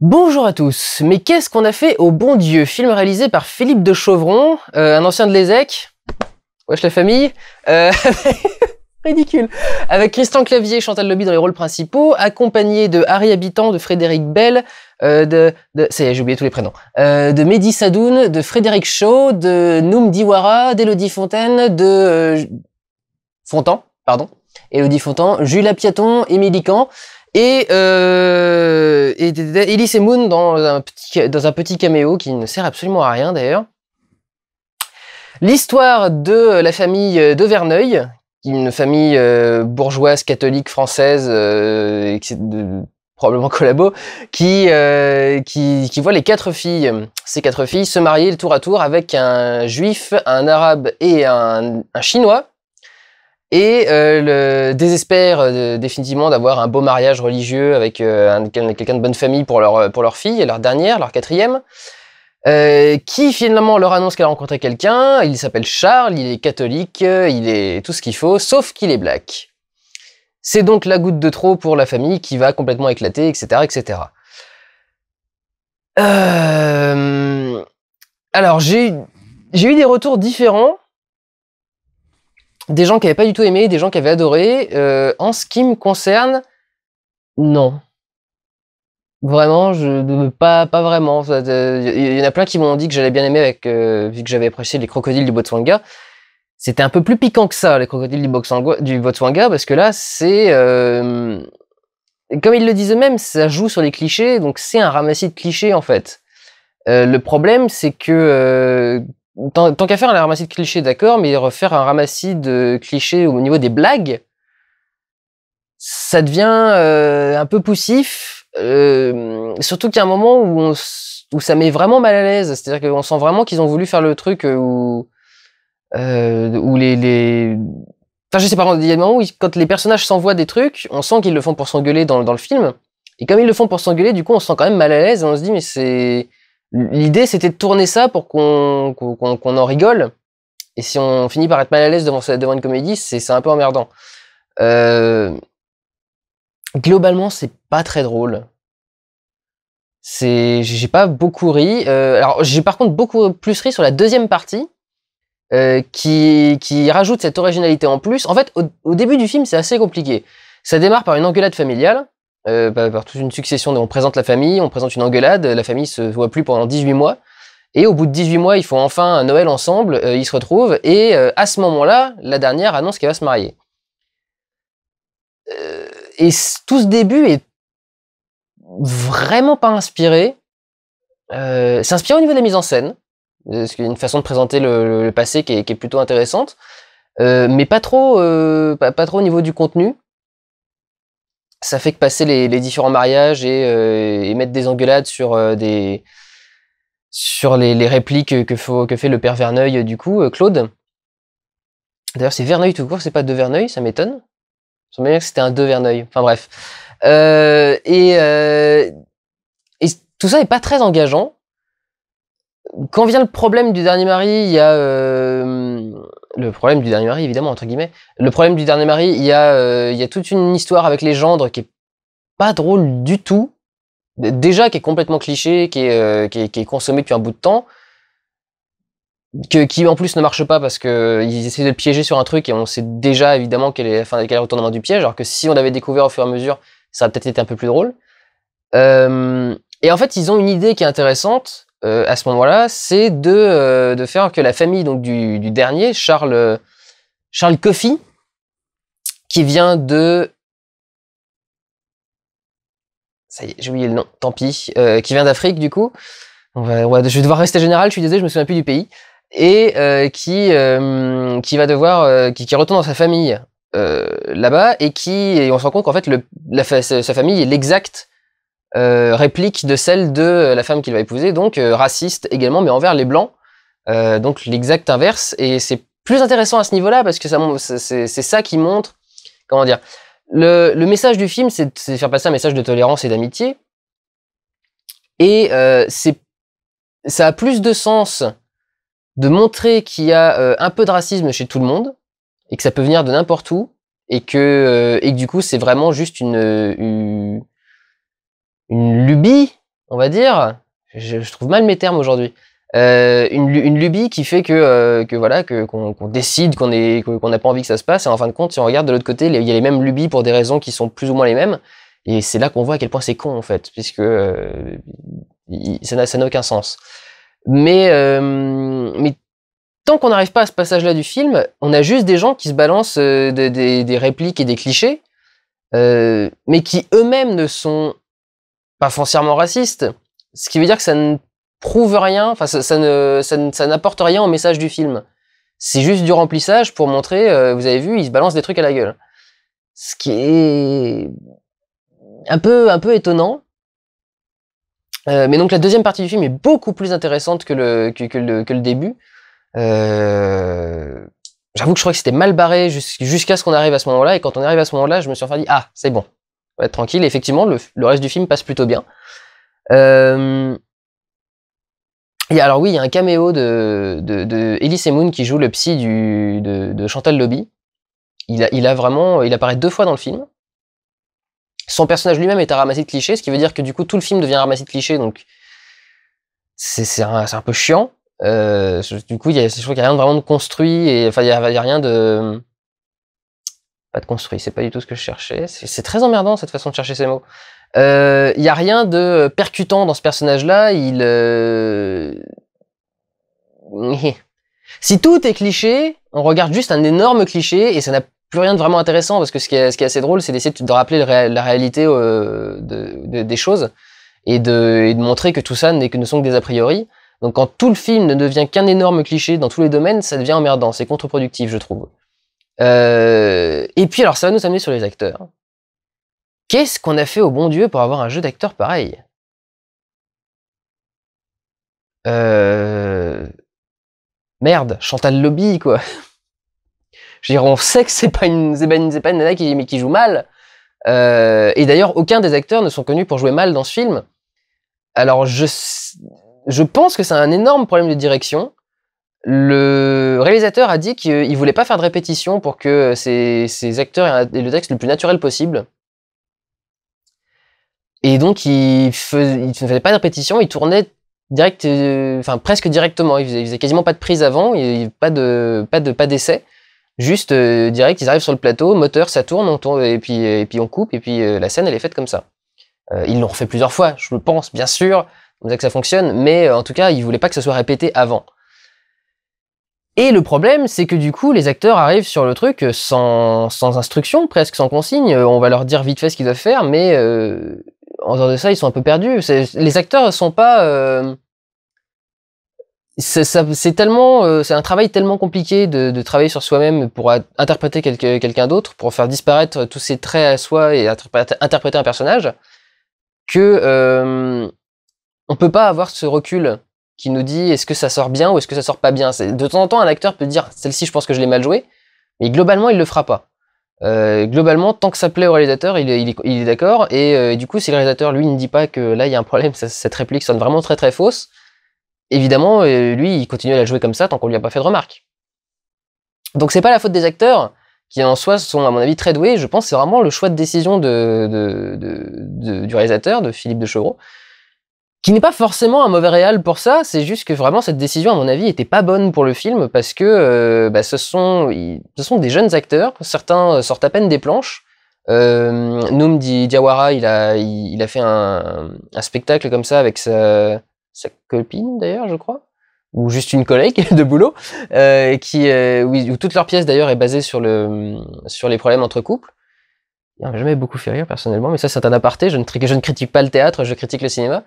Bonjour à tous, mais qu'est-ce qu'on a fait au bon Dieu Film réalisé par Philippe de Chauvron, euh, un ancien de l'ESEC, wesh la famille, euh, ridicule, avec Christian Clavier et Chantal Lobby dans les rôles principaux, accompagné de Harry Habitant, de Frédéric Bell, euh, de, c'est j'ai oublié tous les prénoms, de Mehdi Sadoun, de Frédéric Shaw, de Noum Diwara, d'Elodie Fontaine, de Fontan, pardon, Elodie Fontan, Jules Apiaton, Émilie Camp, et, euh, Elise Moon dans un, petit, caméo qui ne sert absolument à rien d'ailleurs. L'histoire de la famille de Verneuil, une famille euh, bourgeoise, catholique, française, euh, probablement collabo, euh, qui, voit les quatre filles, ces quatre filles, se marier tour à tour avec un juif, un arabe et un chinois et euh, le, désespère euh, définitivement d'avoir un beau mariage religieux avec euh, quelqu'un de bonne famille pour leur, pour leur fille, leur dernière, leur quatrième, qui finalement leur annonce qu'elle a rencontré quelqu'un, il s'appelle Charles, il est catholique, il est tout ce qu'il faut, sauf qu'il est black. C'est donc la goutte de trop pour la famille qui va complètement éclater, etc. etc. Alors j'ai eu des retours différents des gens qui n'avaient pas du tout aimé, des gens qui avaient adoré. Euh, en ce qui me concerne, non. Vraiment, je, pas, pas vraiment. Il euh, y en a plein qui m'ont dit que j'allais bien aimer avec, euh, vu que j'avais apprécié les crocodiles du Botswana. C'était un peu plus piquant que ça, les crocodiles du, du Botswana, parce que là, c'est. comme ils le disent eux-mêmes, ça joue sur les clichés, donc c'est un ramassis de clichés en fait. le problème, c'est que tant, qu'à faire un ramassis de clichés, d'accord, mais refaire un ramassis de clichés au niveau des blagues, ça devient euh, un peu poussif. Euh, surtout qu'il y a un moment où, ça met vraiment mal à l'aise. C'est-à-dire qu'on sent vraiment qu'ils ont voulu faire le truc euh, où, les, Enfin, je sais pas, il y a quand les personnages s'envoient des trucs, on sent qu'ils le font pour s'engueuler dans, dans, le film. Et comme ils le font pour s'engueuler, du coup, on se sent quand même mal à l'aise et on se dit, mais c'est. L'idée, c'était de tourner ça pour qu'on en rigole. Et si on finit par être mal à l'aise devant, devant, une comédie, c'est un peu emmerdant. Euh, globalement, c'est pas très drôle. C'est, j'ai pas beaucoup ri. Euh, alors, j'ai par contre beaucoup plus ri sur la deuxième partie, euh, qui, rajoute cette originalité en plus. En fait, au début du film, c'est assez compliqué. Ça démarre par une engueulade familiale euh, bah, par toute une succession. on présente la famille, on présente une engueulade, la famille se voit plus pendant 18 mois. Et au bout de 18 mois, ils font enfin un Noël ensemble, euh, ils se retrouvent, et euh, à ce moment-là, la dernière annonce qu'elle va se marier. et tout ce début est vraiment pas inspiré. c'est inspiré au niveau de la mise en scène, parce qu'il y a une façon de présenter le, passé qui est, plutôt intéressante, mais pas trop, pas, trop au niveau du contenu ça fait que passer les, différents mariages euh, et, mettre des engueulades sur euh, des sur les, répliques que, fait le père Verneuil euh, du coup Claude d'ailleurs c'est Verneuil tout court c'est pas de Verneuil ça m'étonne je me que c'était un de Verneuil enfin bref et, tout ça est pas très engageant quand vient le problème du dernier mari il y a le problème du dernier mari, évidemment, entre guillemets. Le problème du dernier mari, il y, a, euh, il y toute une histoire avec les gendres qui est pas drôle du tout. Déjà, qui est complètement cliché, euh, qui est, consommé depuis un bout de temps. Que, qui en plus ne marche pas parce qu'ils essaient de le piéger sur un truc et on sait déjà évidemment quelle est, fin quel est le retournement du piège, alors que si on l'avait découvert au fur et à mesure, ça aurait peut-être été un peu plus drôle. Euh, et en fait, ils ont une idée qui est intéressante, euh, à ce moment-là, c'est de, euh, de, faire que la famille donc du, dernier, Charles, euh, Charles Coffey, qui vient de. Ça y est, le nom, tant pis, qui vient d'Afrique du coup. je vais devoir rester général, je suis désolé, je me souviens plus du pays. Et qui, qui va devoir. qui, qui retourne dans sa famille là-bas et qui on se rend compte qu'en fait le, la, sa famille est l'exact euh, réplique de celle de euh, la femme qu'il va épouser, donc euh, raciste également, mais envers les blancs, donc l'exact inverse. Et c'est plus intéressant à ce niveau-là parce que ça, c'est ça qui montre, comment dire, le, message du film, c'est de faire passer un message de tolérance et d'amitié. Et c'est, ça a plus de sens de montrer qu'il y a un peu de racisme chez tout le monde et que ça peut venir de n'importe où et que, et que du coup c'est vraiment juste une une lubie, on va dire. Je, trouve mal mes termes aujourd'hui. Euh, une, lubie qui fait que, euh, voilà qu'on décide qu'on est n'a pas envie que ça se passe et en fin de compte si on regarde de l'autre côté il y a les mêmes lubies pour des raisons qui sont plus ou moins les mêmes et c'est là qu'on voit à quel point c'est con en fait puisque euh, ça n'a aucun sens mais mais tant qu'on n'arrive pas à ce passage là du film on a juste des gens qui se balancent des répliques et des clichés mais qui eux-mêmes ne sont pas foncièrement raciste, ce qui veut dire que ça ne prouve rien, enfin ça, ne, ça, n'apporte rien au message du film. C'est juste du remplissage pour montrer, euh, vous avez vu, il se balance des trucs à la gueule. Ce qui est un peu, un peu étonnant. Euh, mais donc la deuxième partie du film est beaucoup plus intéressante que le, que, le, que le début. Euh, j'avoue que je crois que c'était mal barré jusqu'à ce qu'on arrive à ce moment-là. Et quand on arrive à ce moment-là, je me suis enfin dit, ah, c'est bon, être tranquille. effectivement, le, reste du film passe plutôt bien. Euh, et alors oui, il y a un caméo de, de, de qui joue le psy de, Chantal Lobby. Il, a, vraiment, il apparaît deux fois dans le film. Son personnage lui-même est un ramassis de clichés, ce qui veut dire que du coup tout le film devient un de clichés, donc c'est un, peu chiant. Euh, du coup, il y a, je trouve qu'il n'y a rien de vraiment de construit, et enfin, il n'y a, rien de pas de construit, c'est pas du tout ce que je cherchais. C'est très emmerdant cette façon de chercher ces mots. Il euh, y a rien de euh, percutant dans ce personnage-là. Il euh, si tout est cliché, on regarde juste un énorme cliché et ça n'a plus rien de vraiment intéressant parce que ce qui est, assez drôle, c'est d'essayer de rappeler la réalité euh, des choses et de, montrer que tout ça que, ne sont que des a priori. Donc quand tout le film ne devient qu'un énorme cliché dans tous les domaines, ça devient emmerdant, c'est contre-productif, je trouve. Euh, et puis alors ça va nous amener sur les acteurs. Qu'est-ce qu'on a fait au bon Dieu pour avoir un jeu d'acteur pareil euh, Merde, Chantal Lobby, quoi. Je veux dire, on sait que c'est pas une, nana qui, qui joue mal. Euh, et d'ailleurs, aucun des acteurs ne sont connus pour jouer mal dans ce film. Alors, je, je pense que c'est un énorme problème de direction. Le, le réalisateur a dit qu'il voulait pas faire de répétition pour que ses, acteurs aient le texte le plus naturel possible. Et donc, il, il ne faisait pas de répétition, il tournait direct, euh, enfin presque directement. Il faisait, quasiment pas de prise avant, il, pas de pas de pas d'essai, juste euh, direct. Ils arrivent sur le plateau, moteur, ça tourne, on et puis et puis on coupe et puis euh, la scène elle est faite comme ça. ils l'ont refait plusieurs fois, je le pense, bien sûr, on ça que ça fonctionne, mais en tout cas ils voulait pas que ça soit répété avant. Et le problème, c'est que du coup, les acteurs arrivent sur le truc euh, sans, instruction, presque sans consigne. Euh, on va leur dire vite fait ce qu'ils doivent faire, mais euh, en dehors de ça, ils sont un peu perdus. Les acteurs ne sont pas. c'est tellement, c'est un travail tellement compliqué de, travailler sur soi-même pour interpréter quelqu'un d'autre, pour faire disparaître tous ses traits à soi et interpréter, un personnage, que on peut pas avoir ce recul qui nous dit est-ce que ça sort bien ou est-ce que ça sort pas bien. De temps en temps, un acteur peut dire celle-ci, je pense que je l'ai mal joué, mais globalement, il le fera pas. Euh, globalement, tant que ça plaît au réalisateur, il est, d'accord. Euh, et, du coup, si le réalisateur, lui, ne dit pas que là, il y a un problème, cette réplique sonne vraiment très très fausse, évidemment, euh, lui, il continue à la jouer comme ça tant qu'on lui a pas fait de remarque. Donc, c'est pas la faute des acteurs, qui en soi sont, à mon avis, très doués. Je pense c'est vraiment le choix de décision de, du réalisateur, de Philippe de Chevreau, qui n'est pas forcément un mauvais réal pour ça, c'est juste que vraiment cette décision, à mon avis, était pas bonne pour le film parce que euh, bah, ce, sont, ce sont des jeunes acteurs, certains euh, sortent à peine des planches. Euh, Noum Diawara, il a, il, a fait un, un, spectacle comme ça avec sa, sa copine d'ailleurs, je crois, ou juste une collègue de boulot, euh, qui, euh, où, toute leur pièce d'ailleurs est basée sur, le, sur les problèmes entre couples. Il m'a jamais beaucoup fait rire personnellement, mais ça c'est un aparté, je ne, je ne critique pas le théâtre, je critique le cinéma.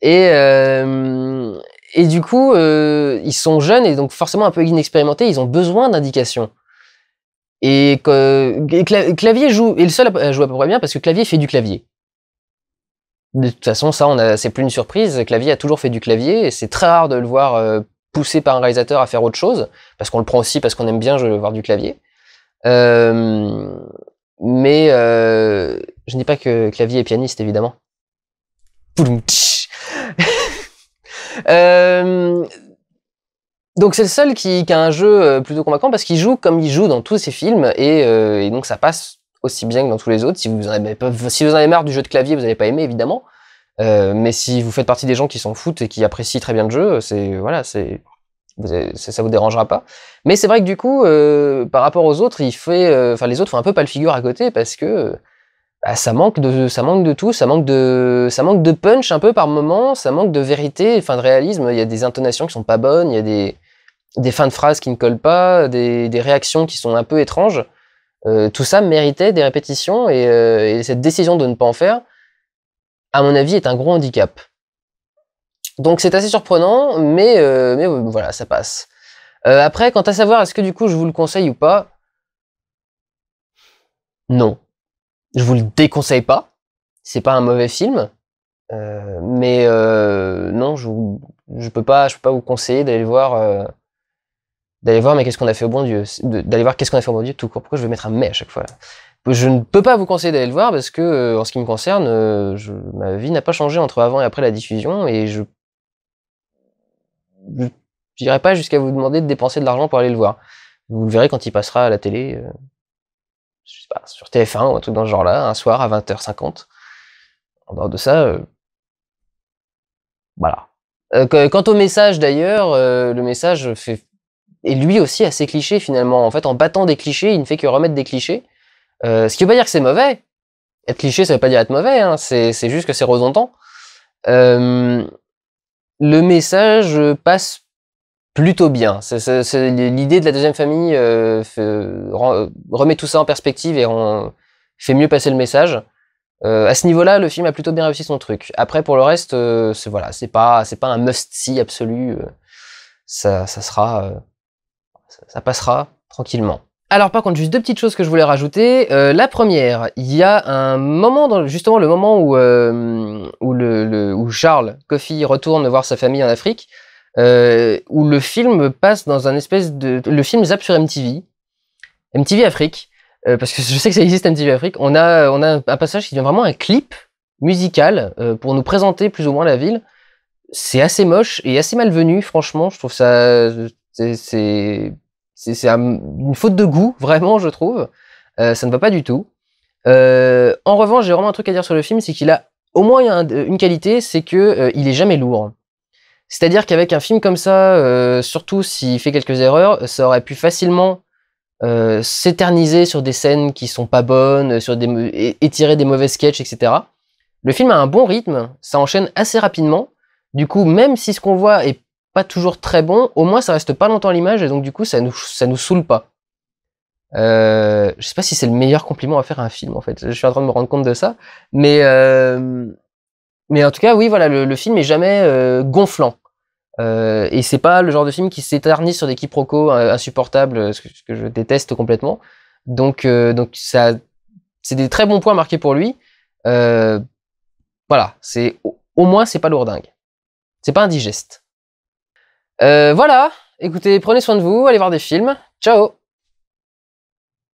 Et, euh, et du coup, euh, ils sont jeunes et donc forcément un peu inexpérimentés, ils ont besoin d'indications. Et, que, Clavier joue, et le seul à jouer à peu près bien parce que Clavier fait du clavier. De toute façon, ça, c'est plus une surprise. Clavier a toujours fait du clavier et c'est très rare de le voir euh, poussé par un réalisateur à faire autre chose parce qu'on le prend aussi parce qu'on aime bien voir du clavier. mais je ne dis pas que Clavier est pianiste, évidemment. tch Euh, donc c'est le seul qui, a un jeu euh, plutôt convaincant parce qu'il joue comme il joue dans tous ses films euh, et, donc ça passe aussi bien que dans tous les autres. Si vous en avez, si vous marre du jeu de clavier, vous n'allez pas aimer évidemment. mais si vous faites partie des gens qui s'en foutent et qui apprécient très bien le jeu, c'est voilà, c'est ça vous dérangera pas. Mais c'est vrai que du coup, par rapport aux autres, il fait, enfin les autres font un peu pas le figure à côté parce que bah, ça manque de ça manque de tout, ça manque de ça manque de punch un peu par moment, ça manque de vérité, enfin de réalisme. Il y a des intonations qui sont pas bonnes, il y a des fins de phrases qui ne collent pas, des, réactions qui sont un peu étranges. Euh, tout ça méritait des répétitions euh, et, cette décision de ne pas en faire, à mon avis, est un gros handicap. Donc c'est assez surprenant, mais, euh, mais voilà, ça passe. après, quant à savoir est-ce que du coup je vous le conseille ou pas, non je vous le déconseille pas. C'est pas un mauvais film, euh, mais euh, non, je peux pas, je peux pas vous conseiller d'aller voir, euh, voir. Mais qu'est-ce qu'on a fait au bon Dieu D'aller voir qu'est-ce qu'on fait bon Dieu tout court. Pourquoi je vais mettre un mais à chaque fois Je ne peux pas vous conseiller d'aller le voir parce que, en ce qui me concerne, ma vie n'a pas changé entre avant et après la diffusion et je, je n'irai pas jusqu'à vous demander de dépenser de l'argent pour aller le voir. Vous le verrez quand il passera à la télé je sais pas, sur TF1 ou un truc dans ce genre-là, un soir à 20h50. En dehors de ça, euh, voilà. Euh, quant au message d'ailleurs, euh, le message fait est lui aussi assez cliché finalement. En fait, en battant des clichés, il ne fait que remettre des clichés. ce qui veut pas dire que c'est mauvais. Être cliché, ça veut pas dire être mauvais. Hein. C'est juste que c'est redondant. le message passe plutôt bien. L'idée de la deuxième famille euh, euh, euh, remet tout ça en perspective et on fait mieux passer le message. à ce niveau-là, le film a plutôt bien réussi son truc. Après, pour le reste, c'est voilà, c'est pas, pas un must-see absolu. Ça, ça sera, ça, passera tranquillement. Alors par contre, juste deux petites choses que je voulais rajouter. la première, il y a un moment, dans, justement le moment où, où Charles Coffey retourne voir sa famille en Afrique, euh, où le film passe dans un espèce de... Le film zappe sur MTV, MTV Afrique, euh, parce que je sais que ça existe MTV Afrique, on a, on a un passage qui devient vraiment un clip musical euh, pour nous présenter plus ou moins la ville. C'est assez moche et assez malvenu, franchement, je trouve ça... C'est c'est une faute de goût, vraiment, je trouve. Euh, ça ne va pas du tout. Euh, en revanche, j'ai vraiment un truc à dire sur le film, c'est qu'il a au moins une qualité, c'est que il est jamais lourd. C'est-à-dire qu'avec un film comme ça, euh, surtout s'il fait quelques erreurs, ça aurait pu facilement euh, s'éterniser sur des scènes qui sont pas bonnes, sur des étirer des mauvais sketchs, etc. Le film a un bon rythme, ça enchaîne assez rapidement. Du coup, même si ce qu'on voit est pas toujours très bon, au moins ça reste pas longtemps à l'image et donc du coup ça nous, ça nous saoule pas. Euh, je sais pas si c'est le meilleur compliment à faire à un film en fait, je suis en train de me rendre compte de ça, mais, euh, mais en tout cas, oui, voilà, le, film est jamais euh, gonflant. Euh, et c'est pas le genre de film qui s'éternise sur des quiproquos euh, insupportables, ce que, je déteste complètement. Donc, donc ça, c'est des très bons points marqués pour lui. voilà, c'est au, au moins c'est pas lourdingue, c'est pas indigeste. voilà, écoutez, prenez soin de vous, allez voir des films. Ciao.